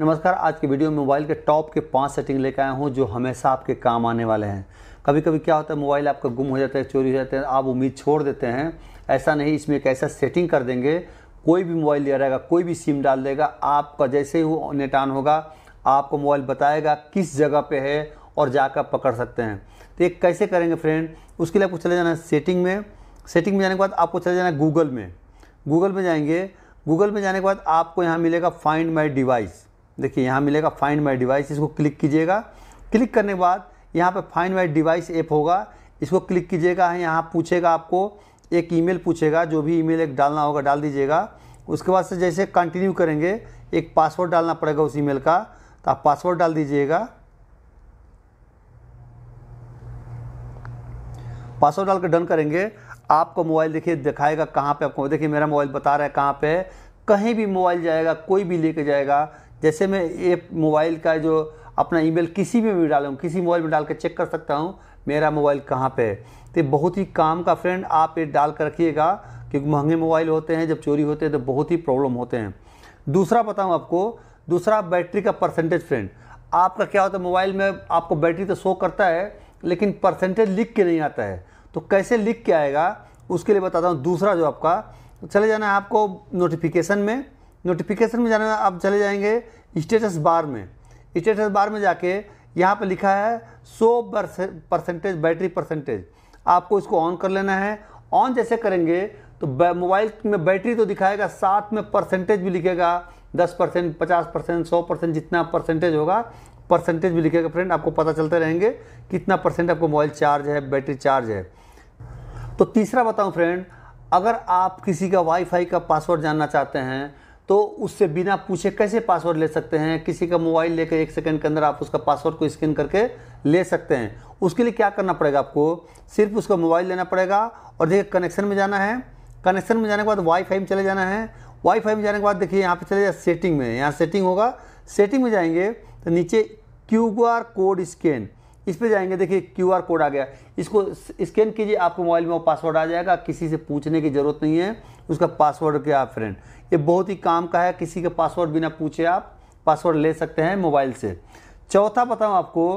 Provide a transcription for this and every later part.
नमस्कार आज की वीडियो में मोबाइल के टॉप के पांच सेटिंग लेकर आया हूँ जो हमेशा आपके काम आने वाले हैं कभी कभी क्या होता है मोबाइल आपका गुम हो जाता है चोरी हो जाता है आप उम्मीद छोड़ देते हैं ऐसा नहीं इसमें एक ऐसा सेटिंग कर देंगे कोई भी मोबाइल ले रहेगा कोई भी सिम डाल देगा आपका जैसे ही वो नेट ऑन होगा आपको मोबाइल बताएगा किस जगह पर है और जाकर पकड़ सकते हैं तो ये कैसे करेंगे फ्रेंड उसके लिए आपको चले जाना है सेटिंग में सेटिंग में जाने के बाद आपको चले जाना है गूगल में गूगल में जाएंगे गूगल में जाने के बाद आपको यहाँ मिलेगा फाइंड माई डिवाइस देखिए यहाँ मिलेगा फाइंड माई डिवाइस इसको क्लिक कीजिएगा क्लिक करने के बाद यहाँ पर फाइंड माई डिवाइस ऐप होगा इसको क्लिक कीजिएगा यहाँ पूछेगा आपको एक ईमेल पूछेगा जो भी ईमेल एक डालना होगा डाल दीजिएगा उसके बाद से जैसे कंटिन्यू करेंगे एक पासवर्ड डालना पड़ेगा उस ईमेल का तो आप पासवर्ड डाल दीजिएगा पासवर्ड डाल कर डन करेंगे आपको मोबाइल देखिए दिखाएगा कहाँ पे आपको देखिए मेरा मोबाइल बता रहा है कहाँ पे कहीं भी मोबाइल जाएगा कोई भी लेके जाएगा जैसे मैं ये मोबाइल का जो अपना ईमेल किसी में भी डालूँ किसी मोबाइल में डाल कर चेक कर सकता हूँ मेरा मोबाइल कहाँ पे है तो बहुत ही काम का फ्रेंड आप ये डाल कर रखिएगा क्योंकि महंगे मोबाइल होते हैं जब चोरी होते हैं तो बहुत ही प्रॉब्लम होते हैं दूसरा बताऊँ आपको दूसरा बैटरी का परसेंटेज फ्रेंड आपका क्या होता है मोबाइल में आपको बैटरी तो शो करता है लेकिन परसेंटेज लिख के नहीं आता है तो कैसे लिख के आएगा उसके लिए बताता हूँ दूसरा जो आपका चले जाना है आपको नोटिफिकेशन में नोटिफिकेशन में जाने आप चले जाएंगे स्टेटस बार में स्टेटस बार में जाके यहाँ पर लिखा है सो परसेंटेज बैटरी परसेंटेज आपको इसको ऑन कर लेना है ऑन जैसे करेंगे तो मोबाइल में बैटरी तो दिखाएगा साथ में परसेंटेज भी लिखेगा दस परसेंट पचास परसेंट सौ परसेंट जितना परसेंटेज होगा परसेंटेज भी लिखेगा फ्रेंड आपको पता चलते रहेंगे कितना परसेंट आपको मोबाइल चार्ज है बैटरी चार्ज है तो तीसरा बताऊं फ्रेंड अगर आप किसी का वाईफाई का पासवर्ड जानना चाहते हैं तो उससे बिना पूछे कैसे पासवर्ड ले सकते हैं किसी का मोबाइल लेकर एक सेकंड के अंदर आप उसका पासवर्ड को स्कैन करके ले सकते हैं उसके लिए क्या करना पड़ेगा आपको सिर्फ उसका मोबाइल लेना पड़ेगा और देखिए कनेक्शन में जाना है कनेक्शन में जाने के बाद वाईफाई में चले जाना है वाईफाई में जाने के बाद देखिए यहाँ पर चले जाए सेटिंग में यहाँ सेटिंग होगा सेटिंग में जाएंगे तो नीचे क्यू कोड स्कैन इस पे जाएंगे देखिए क्यूआर कोड आ गया इसको स्कैन कीजिए आपके मोबाइल में वो पासवर्ड आ जाएगा किसी से पूछने की ज़रूरत नहीं है उसका पासवर्ड क्या फ्रेंड ये बहुत ही काम का है किसी का पासवर्ड बिना पूछे आप पासवर्ड ले सकते हैं मोबाइल से चौथा बताऊँ आपको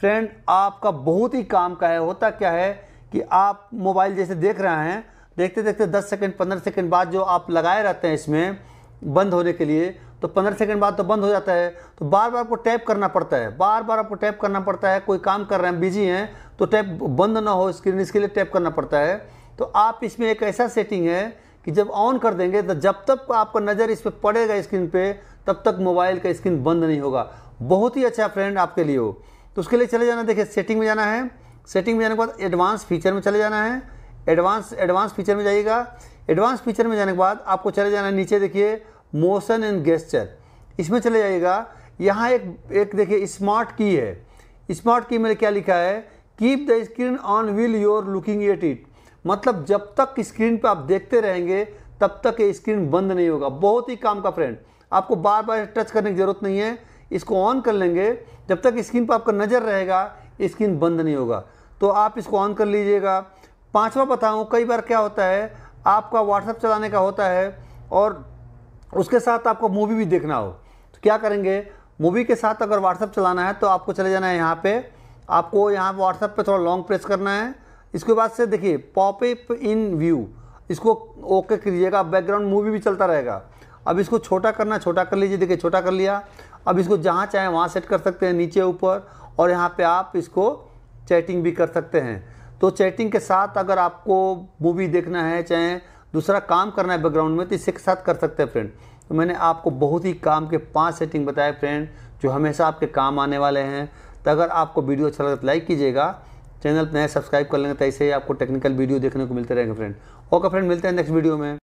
फ्रेंड आपका बहुत ही काम का है होता क्या है कि आप मोबाइल जैसे देख रहे हैं देखते देखते दस सेकेंड पंद्रह सेकेंड बाद जो आप लगाए रहते हैं इसमें बंद होने के लिए तो पंद्रह सेकंड बाद तो बंद हो जाता है तो बार बार आपको टैप करना पड़ता है बार बार आपको टैप करना पड़ता है कोई काम कर रहे हैं बिजी हैं तो टैप बंद ना हो स्क्रीन इसके लिए टैप करना पड़ता है तो आप इसमें एक ऐसा सेटिंग है कि जब ऑन कर देंगे तो जब तक आपका नज़र इस पर पड़ेगा स्क्रीन पर तब तक मोबाइल का स्क्रीन बंद नहीं होगा बहुत ही अच्छा फ्रेंड आपके लिए हो तो उसके लिए चले जाना देखिए सेटिंग में जाना है सेटिंग में जाने के बाद एडवांस फीचर में चले जाना है एडवांस एडवांस फीचर में जाइएगा एडवांस फीचर में जाने के बाद आपको चले जाना है नीचे देखिए मोशन एंड गेस्चर इसमें चले जाइएगा यहाँ एक एक देखिए स्मार्ट की है स्मार्ट की मैंने क्या लिखा है keep the screen on will your looking at it मतलब जब तक स्क्रीन पर आप देखते रहेंगे तब तक ये स्क्रीन बंद नहीं होगा बहुत ही काम का फ्रेंड आपको बार बार टच करने की ज़रूरत नहीं है इसको ऑन कर लेंगे जब तक स्क्रीन पर आपका नज़र रहेगा स्क्रीन बंद नहीं होगा तो आप इसको ऑन कर लीजिएगा पाँचवा बताऊँ कई बार क्या होता है आपका व्हाट्सअप चलाने का होता है और उसके साथ आपको मूवी भी देखना हो तो क्या करेंगे मूवी के साथ अगर व्हाट्सअप चलाना है तो आपको चले जाना है यहाँ पे आपको यहाँ व्हाट्सअप पे थोड़ा लॉन्ग प्रेस करना है इसके बाद से देखिए पॉपअप इन व्यू इसको ओके कीजिएगा बैकग्राउंड मूवी भी चलता रहेगा अब इसको छोटा करना छोटा कर लीजिए देखिए छोटा कर लिया अब इसको जहाँ चाहें वहाँ सेट कर सकते हैं नीचे ऊपर और यहाँ पर आप इसको चैटिंग भी कर सकते हैं तो चैटिंग के साथ अगर आपको मूवी देखना है चाहे दूसरा काम करना है बैकग्राउंड में तो इसके साथ कर सकते हैं फ्रेंड तो मैंने आपको बहुत ही काम के पाँच सेटिंग बताए फ्रेंड जो हमेशा आपके काम आने वाले हैं तो अगर आपको वीडियो अच्छा लगता तो लाइक कीजिएगा चैनल नए नया सब्सक्राइब कर लेंगे तो ऐसे ही आपको टेक्निकल वीडियो देखने को मिलते रहेंगे फ्रेंड ओके फ्रेंड मिलते हैं नेक्स्ट वीडियो में